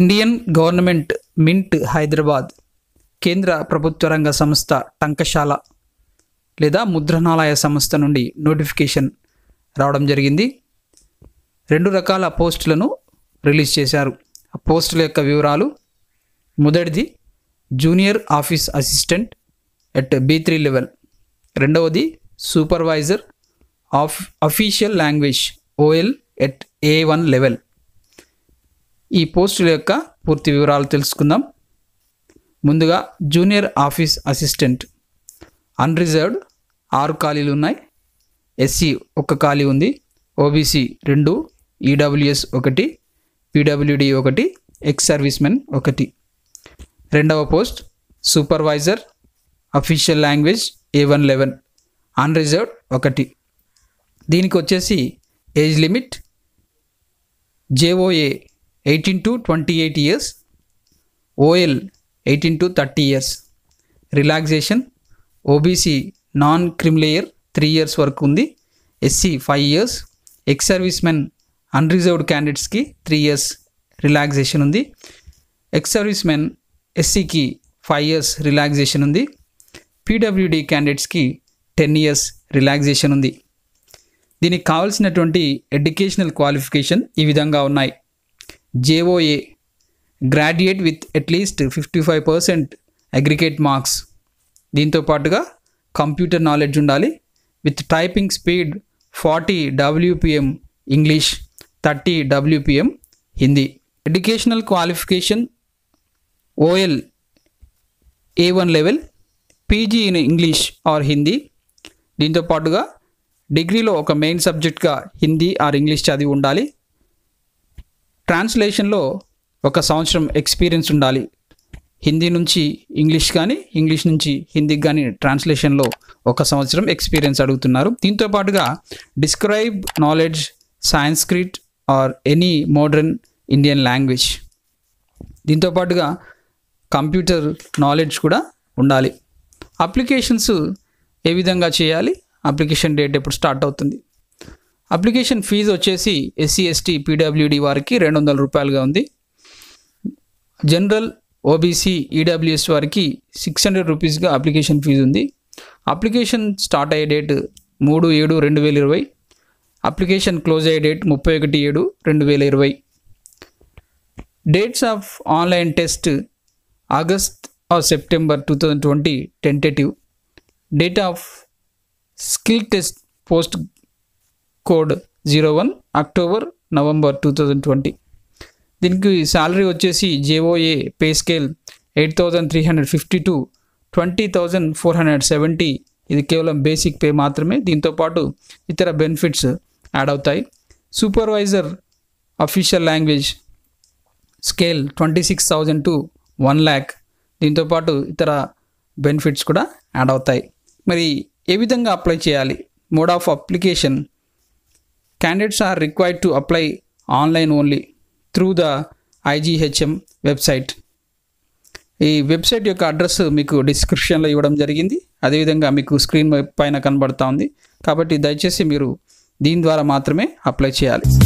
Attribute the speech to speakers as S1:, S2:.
S1: Indian government mint Hyderabad కేంద్ర ప్రభుత్వ రంగ సంస్థ టంకశాల లేదా ముద్రణాలయ సంస్థ నుండి నోటిఫికేషన్ రావడం జరిగింది రెండు రకాల పోస్టులను రిలీజ్ చేశారు ఆ పోస్టుల యొక్క వివరాలు మొదటిది junior office assistant at B three level రెండవది supervisor of official language OL at A one level ఈ పోస్టుల యొక్క పూర్తి వివరాలు తెలుసుకుందాం ముందుగా జూనియర్ ఆఫీస్ అసిస్టెంట్ అన్రిజర్వ్డ్ ఆరు ఖాళీలు ఉన్నాయి ఎస్సీ ఒక ఖాళీ ఉంది ఓబీసీ రెండు ఈడబ్ల్యూఎస్ ఒకటి పీడబ్ల్యూడి ఒకటి ఎక్స్ సర్వీస్ మెన్ ఒకటి రెండవ post supervisor official language A one level unreserved ఒకటి దీనికి వచ్చేసి age limit JOA eighteen to twenty eight years OL eighteen to thirty years relaxation OBC non creamy layer three years వరకు ఉంది SC five years ex service men unreserved క్యాండిడేట్స్కి three years relaxation ఉంది ex service men ఎస్సీకి five years relaxation ఉంది PWD క్యాండిడేట్స్కి ten years relaxation ఉంది దీనికి కావాల్సినటువంటి ఎడ్యుకేషనల్ క్వాలిఫికేషన్ ఈ విధంగా ఉన్నాయి జేఓఏ graduate with at least fifty five percent aggregate marks దీంతో పాటుగా కంప్యూటర్ నాలెడ్జ్ ఉండాలి with typing speed forty WPM English thirty WPM Hindi educational qualification OL A one level PG in English or Hindi దీంతో పాటుగా డిగ్రీలో ఒక మెయిన్ సబ్జెక్ట్గా హిందీ ఆర్ ఇంగ్లీష్ చదివి ఉండాలి ట్రాన్స్లేషన్లో ఒక సంవత్సరం ఎక్స్పీరియన్స్ ఉండాలి హిందీ నుంచి ఇంగ్లీష్ కానీ ఇంగ్లీష్ నుంచి హిందీకి కానీ ట్రాన్స్లేషన్లో ఒక సంవత్సరం ఎక్స్పీరియన్స్ అడుగుతున్నారు దీంతో పాటుగా describe knowledge Sanskrit or any modern Indian language దీంతో పాటుగా కంప్యూటర్ నాలెడ్జ్ కూడా ఉండాలి అప్లికేషన్స్ ఏ విధంగా చేయాలి అప్లికేషన్ డేట్ ఎప్పుడు స్టార్ట్ అవుతుంది అప్లికేషన్ ఫీజు వచ్చేసి ఎస్సీ ఎస్టీ పీడబ్ల్యూడి వారికి రెండు వందల రూపాయలుగా ఉంది జనరల్ ఓబీసీ ఈడబ్ల్యూఎస్ వారికి సిక్స్ హండ్రెడ్ రూపీస్గా అప్లికేషన్ ఫీజు ఉంది అప్లికేషన్ స్టార్ట్ అయ్యే డేట్ మూడు ఏడు రెండు వేల ఇరవై అప్లికేషన్ క్లోజ్ అయ్యే డేట్ ముప్పై ఒకటి ఏడు రెండు వేల ఇరవై dates of online test August of September two thousand twenty tentative date of skill test post code zero one October November two thousand twenty దీనికి శాలరీ వచ్చేసి JOA pay scale eight thousand three hundred fifty to twenty thousand four hundred seventy ఇది కేవలం basic pay మాత్రమే దీంతోపాటు ఇతర benefits add అవుతాయి supervisor official language scale twenty six thousand to one lakh దీంతోపాటు ఇతర బెనిఫిట్స్ కూడా యాడ్ అవుతాయి మరి ఏ విధంగా అప్లై చేయాలి mode of application candidates are required to apply online only through the IGHM website. ఈ వెబ్సైట్ యొక్క అడ్రస్ మీకు డిస్క్రిప్షన్లో ఇవ్వడం జరిగింది అదేవిధంగా మీకు స్క్రీన్ పైన కనబడుతూ ఉంది కాబట్టి దయచేసి మీరు దీని ద్వారా మాత్రమే అప్లై చేయాలి